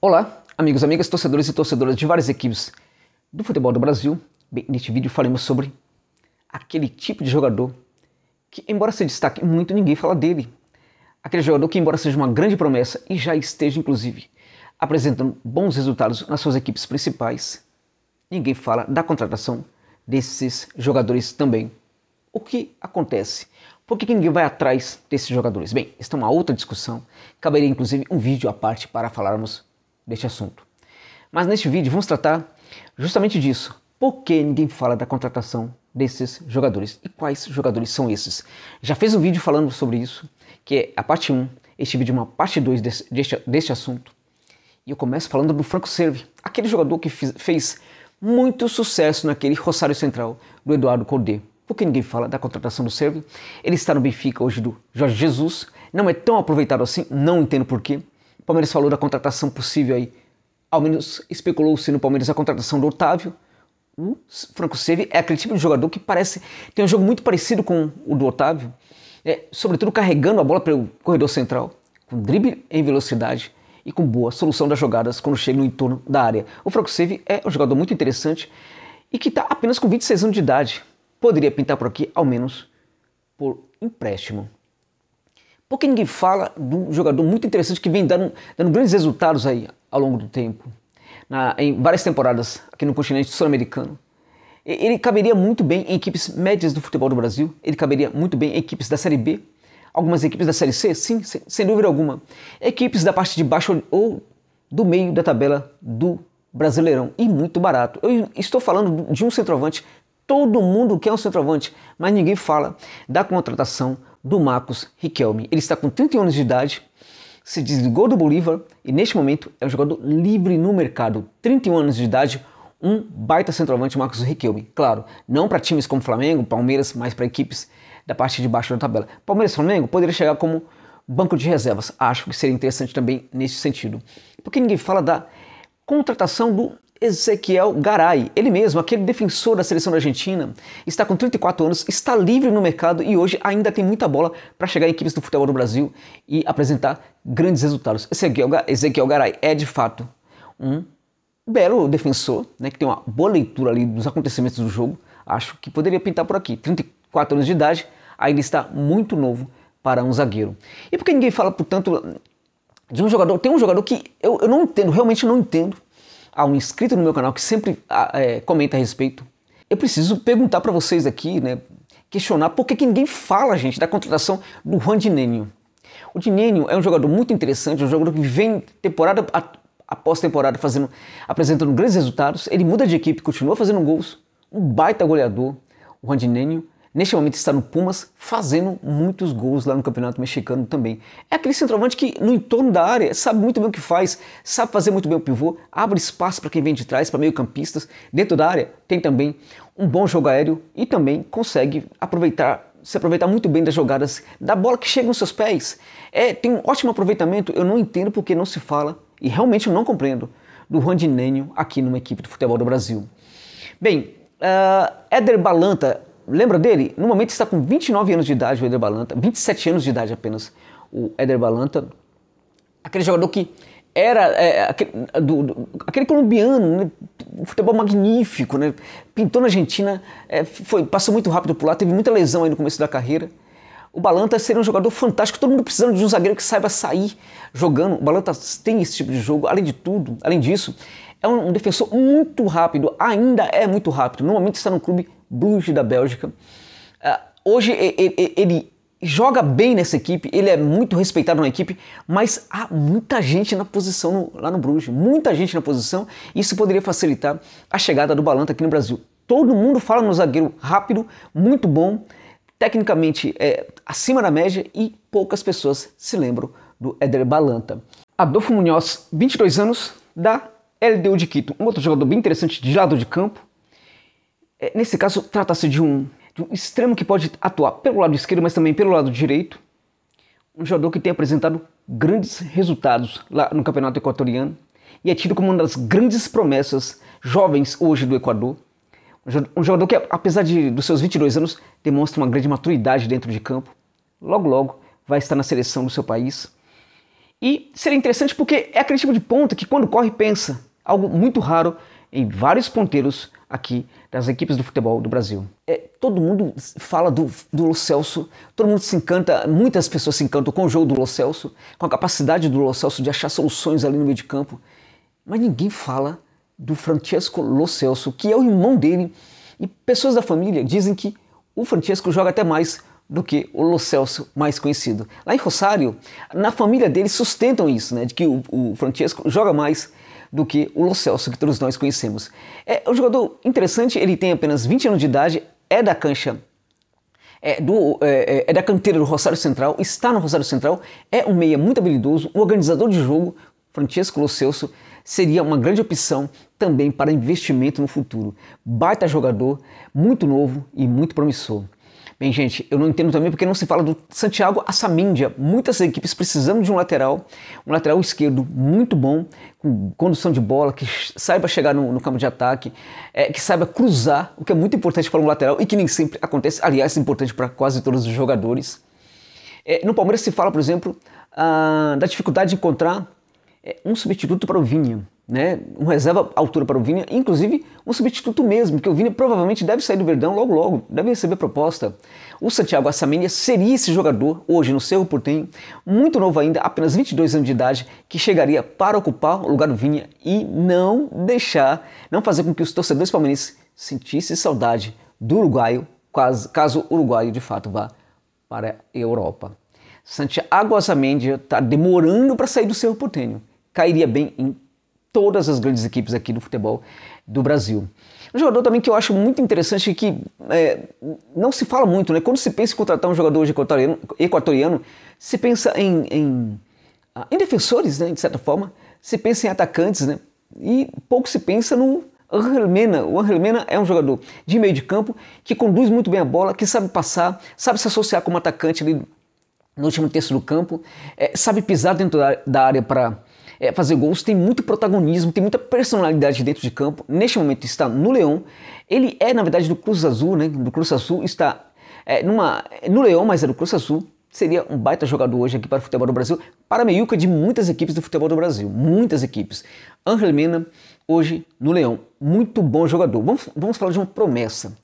Olá, amigos, amigas, torcedores e torcedoras de várias equipes do futebol do Brasil. Bem, neste vídeo falaremos sobre aquele tipo de jogador que, embora se destaque muito, ninguém fala dele. Aquele jogador que, embora seja uma grande promessa e já esteja, inclusive, apresentando bons resultados nas suas equipes principais, ninguém fala da contratação desses jogadores também. O que acontece? Por que ninguém vai atrás desses jogadores? Bem, esta é uma outra discussão. Caberia inclusive um vídeo à parte para falarmos deste assunto. Mas neste vídeo vamos tratar justamente disso. Por que ninguém fala da contratação desses jogadores? E quais jogadores são esses? Já fez um vídeo falando sobre isso, que é a parte 1. Este vídeo é uma parte 2 deste, deste, deste assunto. E eu começo falando do Franco Servi, aquele jogador que fiz, fez muito sucesso naquele Rosário Central do Eduardo Cordê. Por que ninguém fala da contratação do Servi? Ele está no Benfica hoje do Jorge Jesus. Não é tão aproveitado assim, não entendo porquê. Palmeiras falou da contratação possível aí. Ao menos especulou-se no Palmeiras a contratação do Otávio. O Franco Seve é aquele tipo de jogador que parece tem um jogo muito parecido com o do Otávio, é, sobretudo carregando a bola pelo corredor central, com drible em velocidade e com boa solução das jogadas quando chega no entorno da área. O Franco Seve é um jogador muito interessante e que está apenas com 26 anos de idade. Poderia pintar por aqui, ao menos por empréstimo. Porque ninguém fala de um jogador muito interessante que vem dando, dando grandes resultados aí ao longo do tempo, na, em várias temporadas aqui no continente sul-americano. Ele caberia muito bem em equipes médias do futebol do Brasil, ele caberia muito bem em equipes da Série B, algumas equipes da Série C, sim, sem, sem dúvida alguma. Equipes da parte de baixo ou do meio da tabela do Brasileirão e muito barato. Eu estou falando de um centroavante Todo mundo quer um centroavante, mas ninguém fala da contratação do Marcos Riquelme. Ele está com 31 anos de idade, se desligou do Bolívar e neste momento é um jogador livre no mercado. 31 anos de idade, um baita centroavante Marcos Riquelme. Claro, não para times como Flamengo, Palmeiras, mas para equipes da parte de baixo da tabela. Palmeiras Flamengo poderia chegar como banco de reservas. Acho que seria interessante também nesse sentido. Porque ninguém fala da contratação do Ezequiel Garay, ele mesmo, aquele defensor da seleção da Argentina, está com 34 anos, está livre no mercado e hoje ainda tem muita bola para chegar em equipes do futebol do Brasil e apresentar grandes resultados. Ezequiel, Ezequiel Garay é de fato um belo defensor, né, que tem uma boa leitura ali dos acontecimentos do jogo. Acho que poderia pintar por aqui. 34 anos de idade, ainda está muito novo para um zagueiro. E por que ninguém fala, portanto, de um jogador? Tem um jogador que eu, eu não entendo, realmente não entendo a um inscrito no meu canal que sempre ah, é, comenta a respeito, eu preciso perguntar para vocês aqui, né, questionar por que, que ninguém fala, gente, da contratação do Juan Dinenio. O Dinenio é um jogador muito interessante, é um jogador que vem temporada após temporada fazendo, apresentando grandes resultados. Ele muda de equipe, continua fazendo gols, um baita goleador, o Juan Dinenio. Neste momento está no Pumas, fazendo muitos gols lá no Campeonato Mexicano também. É aquele centroavante que no entorno da área sabe muito bem o que faz, sabe fazer muito bem o pivô, abre espaço para quem vem de trás, para meio-campistas. Dentro da área tem também um bom jogo aéreo e também consegue aproveitar se aproveitar muito bem das jogadas, da bola que chega nos seus pés. É, tem um ótimo aproveitamento, eu não entendo porque não se fala, e realmente eu não compreendo, do Rondinenio aqui numa equipe do futebol do Brasil. Bem, uh, Éder Balanta lembra dele? No momento está com 29 anos de idade o Eder Balanta, 27 anos de idade apenas o Eder Balanta. Aquele jogador que era é, aquele, do, do, aquele, colombiano, né? futebol magnífico, né? pintou na Argentina, é, foi, passou muito rápido por lá, teve muita lesão aí no começo da carreira. O Balanta seria um jogador fantástico, todo mundo precisando de um zagueiro que saiba sair jogando. O Balanta tem esse tipo de jogo. Além de tudo, além disso, é um defensor muito rápido, ainda é muito rápido. Normalmente está no clube Bruges da Bélgica. Ah, hoje ele, joga bem nessa equipe, ele é muito respeitado na equipe, mas há muita gente na posição lá no Bruges, muita gente na posição, isso poderia facilitar a chegada do Balanta aqui no Brasil. Todo mundo fala no zagueiro rápido, muito bom, tecnicamente é, acima da média e poucas pessoas se lembram do Éder Balanta. Adolfo Munhoz, 22 anos, da LDU de Quito, um outro jogador bem interessante de lado de campo. É, nesse caso, trata-se de um, de um extremo que pode atuar pelo lado esquerdo, mas também pelo lado direito. Um jogador que tem apresentado grandes resultados lá no Campeonato Equatoriano e é tido como uma das grandes promessas jovens hoje do Equador. Um jogador que, apesar de, dos seus 22 anos, demonstra uma grande maturidade dentro de campo. Logo, logo, vai estar na seleção do seu país. E seria interessante porque é aquele tipo de ponta que, quando corre, pensa. Algo muito raro em vários ponteiros aqui das equipes do futebol do Brasil. É, todo mundo fala do, do Lo Celso, todo mundo se encanta, muitas pessoas se encantam com o jogo do Lo Celso, com a capacidade do Lo Celso de achar soluções ali no meio de campo. Mas ninguém fala do Francesco Lo Celso, que é o irmão dele, e pessoas da família dizem que o Francesco joga até mais do que o Lo Celso mais conhecido. Lá em Rosário, na família dele sustentam isso, né, de que o, o Francesco joga mais do que o Lo Celso que todos nós conhecemos. É um jogador interessante, ele tem apenas 20 anos de idade, é da cancha é, do, é, é, é, da canteira do Rosário Central, está no Rosário Central, é um meia muito habilidoso, um organizador de jogo, Francesco Lo Celso, seria uma grande opção também para investimento no futuro. Baita jogador, muito novo e muito promissor. Bem, gente, eu não entendo também porque não se fala do Santiago Assamindia. Muitas equipes precisando de um lateral, um lateral esquerdo muito bom, com condução de bola, que saiba chegar no, no campo de ataque, é, que saiba cruzar, o que é muito importante para um lateral e que nem sempre acontece. Aliás, é importante para quase todos os jogadores. É, no Palmeiras se fala, por exemplo, ah, da dificuldade de encontrar é, um substituto para o Vinha né, um reserva altura para o Vini, inclusive um substituto mesmo, que o Vini provavelmente deve sair do Verdão logo logo, deve receber proposta. O Santiago Assamendia é seria esse jogador, hoje no seu Portenho, muito novo ainda, apenas 22 anos de idade, que chegaria para ocupar o lugar do Vini e não deixar, não fazer com que os torcedores palmeirenses sentissem saudade do uruguaio, caso, caso o uruguaio de fato vá para a Europa. Santiago Assamendia está demorando para sair do seu Portenho, cairia bem em todas as grandes equipes aqui do futebol do Brasil. Um jogador também que eu acho muito interessante que é, não se fala muito, né? Quando se pensa em contratar um jogador hoje equatoriano, equatoriano se pensa em, em, ah, em, defensores, né? De certa forma, se pensa em atacantes, né? E pouco se pensa no Angel Mena. O Angel Mena é um jogador de meio de campo que conduz muito bem a bola, que sabe passar, sabe se associar como atacante ali no último terço do campo, é, sabe pisar dentro da, da área para é, fazer gols, tem muito protagonismo, tem muita personalidade dentro de campo. Neste momento está no Leão. Ele é, na verdade, do Cruz Azul, né? Do Cruz Azul está é, numa, é, no Leão, mas é do Cruz Azul. Seria um baita jogador hoje aqui para o futebol do Brasil, para a meiuca de muitas equipes do futebol do Brasil. Muitas equipes. Angel Mena, hoje no Leão. Muito bom jogador. Vamos, vamos falar de uma promessa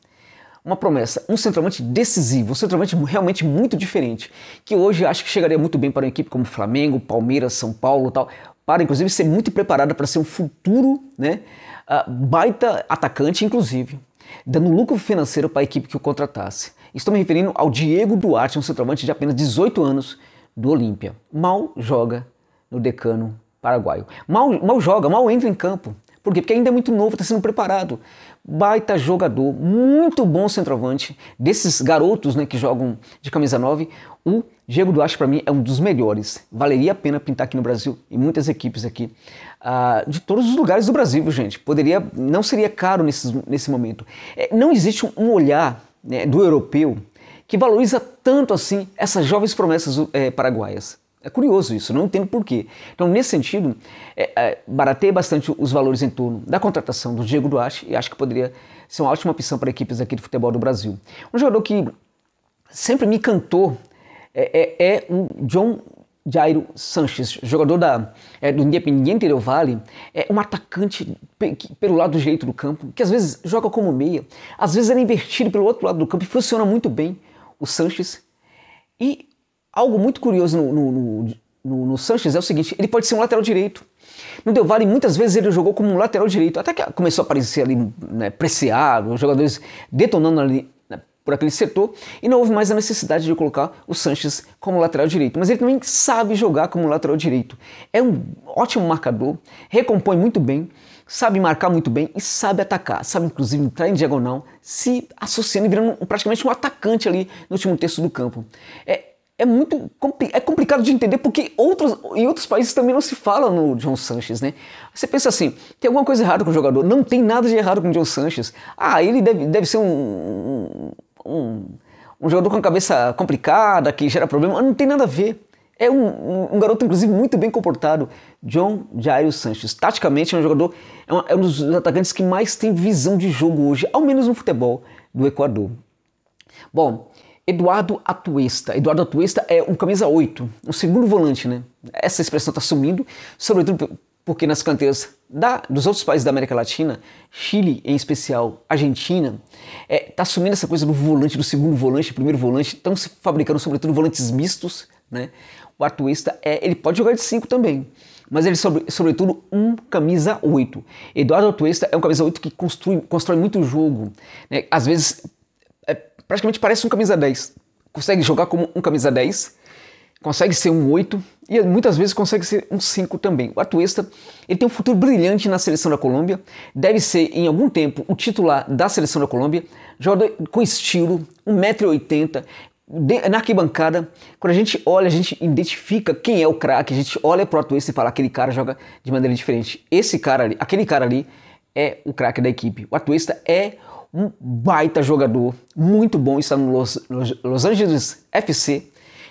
uma promessa, um centroavante decisivo, um centroavante realmente muito diferente, que hoje acho que chegaria muito bem para uma equipe como Flamengo, Palmeiras, São Paulo, tal para inclusive ser muito preparada para ser um futuro né, uh, baita atacante, inclusive, dando lucro financeiro para a equipe que o contratasse. Estou me referindo ao Diego Duarte, um centroavante de apenas 18 anos do Olímpia. Mal joga no decano paraguaio. Mal, mal joga, mal entra em campo. Por quê? Porque ainda é muito novo, está sendo preparado. Baita jogador, muito bom centroavante. Desses garotos né, que jogam de camisa 9, o Diego Duarte, para mim, é um dos melhores. Valeria a pena pintar aqui no Brasil e muitas equipes aqui uh, de todos os lugares do Brasil, gente. Poderia, não seria caro nesse, nesse momento. É, não existe um olhar né, do europeu que valoriza tanto assim essas jovens promessas é, paraguaias. É curioso isso, não entendo porquê. Então, nesse sentido, é, é, baratei bastante os valores em torno da contratação do Diego Duarte e acho que poderia ser uma ótima opção para equipes aqui de futebol do Brasil. Um jogador que sempre me encantou é, é, é John Jairo Sanches, jogador da, é, do Independiente del Vale, é um atacante pe que, pelo lado direito do campo, que às vezes joga como meia, às vezes ele é invertido pelo outro lado do campo e funciona muito bem o Sanches. E Algo muito curioso no, no, no, no Sanches é o seguinte: ele pode ser um lateral direito. No Del Valle, muitas vezes ele jogou como um lateral direito, até que começou a aparecer ali, né, preciado, os jogadores detonando ali né, por aquele setor, e não houve mais a necessidade de colocar o Sanches como lateral direito. Mas ele também sabe jogar como lateral direito. É um ótimo marcador, recompõe muito bem, sabe marcar muito bem e sabe atacar, sabe inclusive entrar em diagonal, se associando e virando praticamente um atacante ali no último terço do campo. É, é muito é complicado de entender porque outros, em outros países também não se fala no John Sanches, né? Você pensa assim, tem alguma coisa errada com o jogador? Não tem nada de errado com o John Sanches. Ah, ele deve, deve ser um, um, um jogador com a cabeça complicada, que gera problema. Não tem nada a ver. É um, um garoto, inclusive, muito bem comportado. John Jairo Sanches. Taticamente, é um jogador, é, é um dos atacantes que mais tem visão de jogo hoje, ao menos no futebol do Equador. Bom, Eduardo Atuesta. Eduardo Atuesta é um camisa 8, um segundo volante, né? Essa expressão está sumindo, sobretudo porque nas canteiras da, dos outros países da América Latina, Chile em especial, Argentina, está é, tá sumindo essa coisa do volante, do segundo volante, do primeiro volante, estão se fabricando sobretudo volantes mistos, né? O Atuesta, é, ele pode jogar de 5 também, mas ele sobre, sobretudo um camisa 8. Eduardo Atuesta é um camisa 8 que constrói muito jogo, né? às vezes praticamente parece um camisa 10. Consegue jogar como um camisa 10, consegue ser um 8 e muitas vezes consegue ser um 5 também. O Atuesta ele tem um futuro brilhante na seleção da Colômbia, deve ser em algum tempo o titular da seleção da Colômbia, joga com estilo, 1,80m, na arquibancada, quando a gente olha, a gente identifica quem é o craque, a gente olha para o Atuesta e fala, aquele cara joga de maneira diferente. Esse cara ali, aquele cara ali é o craque da equipe. O Atuesta é um baita jogador, muito bom, está no Los, Los, Los Angeles FC,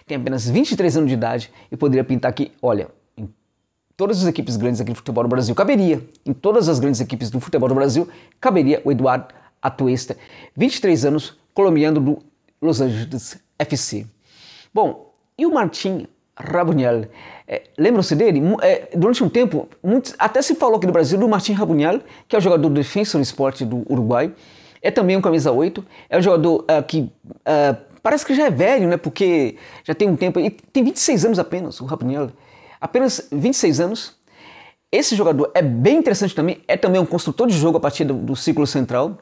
tem apenas 23 anos de idade e poderia pintar aqui, olha, em todas as equipes grandes aqui do futebol do Brasil caberia, em todas as grandes equipes do futebol do Brasil caberia o Eduardo Atuesta, 23 anos, colombiano do Los Angeles FC. Bom, e o Martim Rabuniel. É, Lembram-se dele? É, durante um tempo, muito, até se falou aqui no Brasil do Martin Rabuniel, que é o jogador do Defensor Esporte do Uruguai, é também um camisa 8, é um jogador uh, que uh, parece que já é velho, né? Porque já tem um tempo, e tem 26 anos apenas, o Rapinelli, apenas 26 anos. Esse jogador é bem interessante também, é também um construtor de jogo a partir do, do ciclo central,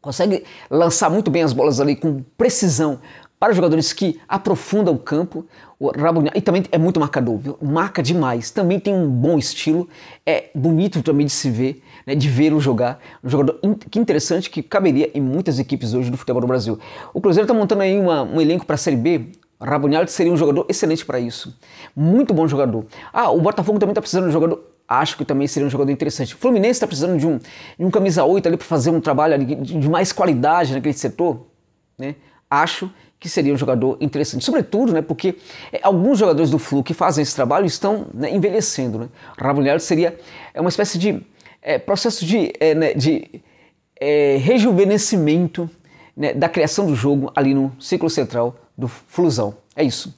consegue lançar muito bem as bolas ali com precisão para jogadores que aprofundam o campo. O Rabugna, e também é muito marcador, viu? marca demais, também tem um bom estilo, é bonito também de se ver né, de vê-lo jogar. Um jogador in que interessante que caberia em muitas equipes hoje do futebol do Brasil. O Cruzeiro está montando aí uma, um elenco para a Série B. Rabonaldi seria um jogador excelente para isso. Muito bom jogador. Ah, o Botafogo também está precisando de um jogador acho que também seria um jogador interessante. O Fluminense está precisando de um, de um camisa 8 ali para fazer um trabalho de, mais qualidade naquele setor, né? Acho que seria um jogador interessante. Sobretudo, né, porque é, alguns jogadores do Flu que fazem esse trabalho estão né, envelhecendo. Né? Rabulhado seria é uma espécie de é, processo de, é, né, de é, rejuvenescimento né, da criação do jogo ali no ciclo central do Flusão. É isso.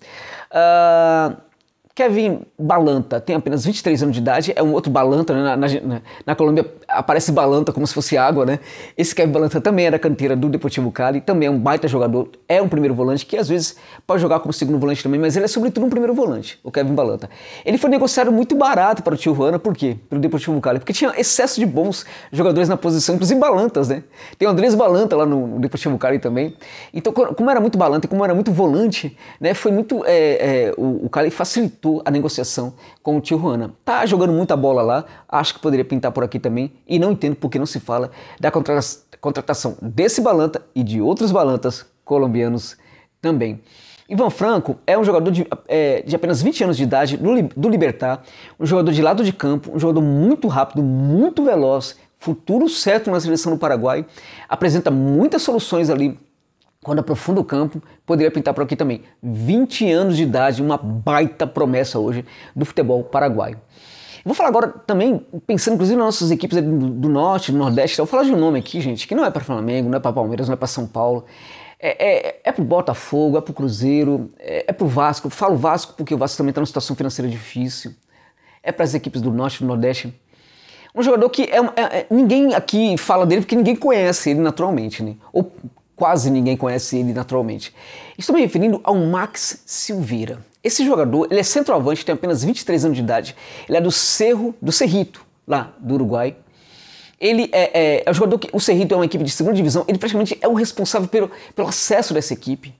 Uh... Kevin Balanta tem apenas 23 anos de idade, é um outro Balanta, né? na, na, na, Colômbia aparece Balanta como se fosse água, né? Esse Kevin Balanta também era canteira do Deportivo Cali, também é um baita jogador, é um primeiro volante que às vezes pode jogar como segundo volante também, mas ele é sobretudo um primeiro volante, o Kevin Balanta. Ele foi negociado muito barato para o Tijuana, por quê? Pelo Deportivo Cali, porque tinha excesso de bons jogadores na posição, inclusive Balantas, né? Tem o Andrés Balanta lá no, no Deportivo Cali também. Então, como era muito Balanta e como era muito volante, né? Foi muito. É, é, o, o Cali facilitou acertou a negociação com o Tijuana. Tá jogando muita bola lá, acho que poderia pintar por aqui também e não entendo porque não se fala da contra contratação desse Balanta e de outros Balantas colombianos também. Ivan Franco é um jogador de, é, de apenas 20 anos de idade do, do Libertar, um jogador de lado de campo, um jogador muito rápido, muito veloz, futuro certo na seleção do Paraguai, apresenta muitas soluções ali quando aprofunda o campo, poderia pintar por aqui também. 20 anos de idade, uma baita promessa hoje do futebol paraguaio. Vou falar agora também, pensando inclusive nas nossas equipes do Norte, do Nordeste, vou falar de um nome aqui, gente, que não é para Flamengo, não é para Palmeiras, não é para São Paulo. É, é, é para o Botafogo, é para o Cruzeiro, é, é para o Vasco. Falo Vasco porque o Vasco também está numa situação financeira difícil. É para as equipes do Norte, do Nordeste. Um jogador que é, é, é, ninguém aqui fala dele porque ninguém conhece ele naturalmente, né? Ou quase ninguém conhece ele naturalmente. Estou me referindo ao Max Silveira. Esse jogador ele é centroavante, tem apenas 23 anos de idade. Ele é do Cerro, do Cerrito, lá do Uruguai. Ele é, é, é o jogador que. O Cerrito é uma equipe de segunda divisão, ele praticamente é o responsável pelo, pelo acesso dessa equipe.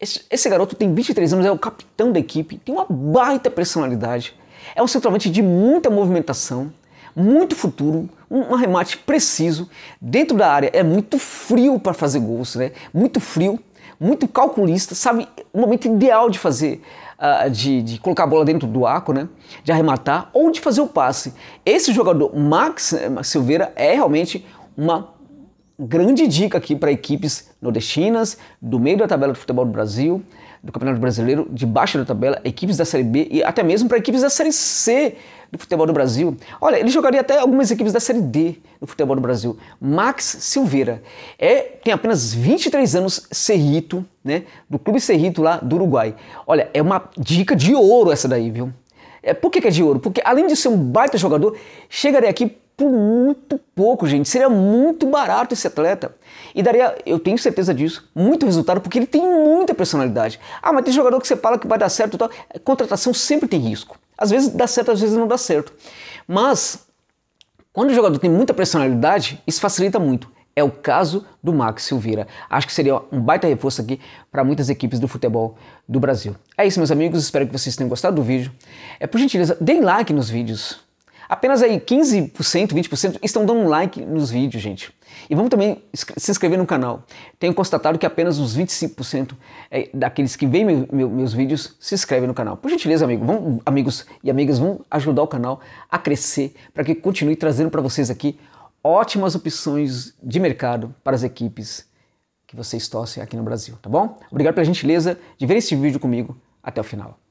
Esse, esse garoto tem 23 anos, é o capitão da equipe, tem uma baita personalidade. É um centroavante de muita movimentação, muito futuro, um arremate preciso. Dentro da área é muito frio para fazer gols, né? Muito frio, muito calculista, sabe o momento ideal de fazer, uh, de, de, colocar a bola dentro do arco, né? De arrematar ou de fazer o passe. Esse jogador, Max, eh, Silveira, é realmente uma grande dica aqui para equipes nordestinas, do meio da tabela do futebol do Brasil, do Campeonato Brasileiro, debaixo da tabela, equipes da Série B e até mesmo para equipes da Série C do futebol do Brasil. Olha, ele jogaria até algumas equipes da Série D do futebol do Brasil. Max Silveira é, tem apenas 23 anos, Cerrito, né? Do Clube Cerrito lá do Uruguai. Olha, é uma dica de ouro essa daí, viu? É, por que, que é de ouro? Porque além de ser um baita jogador, chegaria aqui por muito pouco, gente. Seria muito barato esse atleta. E daria, eu tenho certeza disso, muito resultado, porque ele tem muita personalidade. Ah, mas tem jogador que você fala que vai dar certo e tal. Contratação sempre tem risco. Às vezes dá certo, às vezes não dá certo. Mas, quando o jogador tem muita personalidade, isso facilita muito. É o caso do Max Silveira. Acho que seria um baita reforço aqui para muitas equipes do futebol do Brasil. É isso, meus amigos. Espero que vocês tenham gostado do vídeo. É, por gentileza, deem like nos vídeos Apenas aí 15%, 20% estão dando um like nos vídeos, gente. E vamos também se inscrever no canal. Tenho constatado que apenas os 25% eh, daqueles que veem meu, meu, meus vídeos se inscrevem no canal. Por gentileza, amigo, vamos, amigos e amigas, vão ajudar o canal a crescer para que continue trazendo para vocês aqui ótimas opções de mercado para as equipes que vocês torcem aqui no Brasil, tá bom? Obrigado pela gentileza de ver esse vídeo comigo até o final.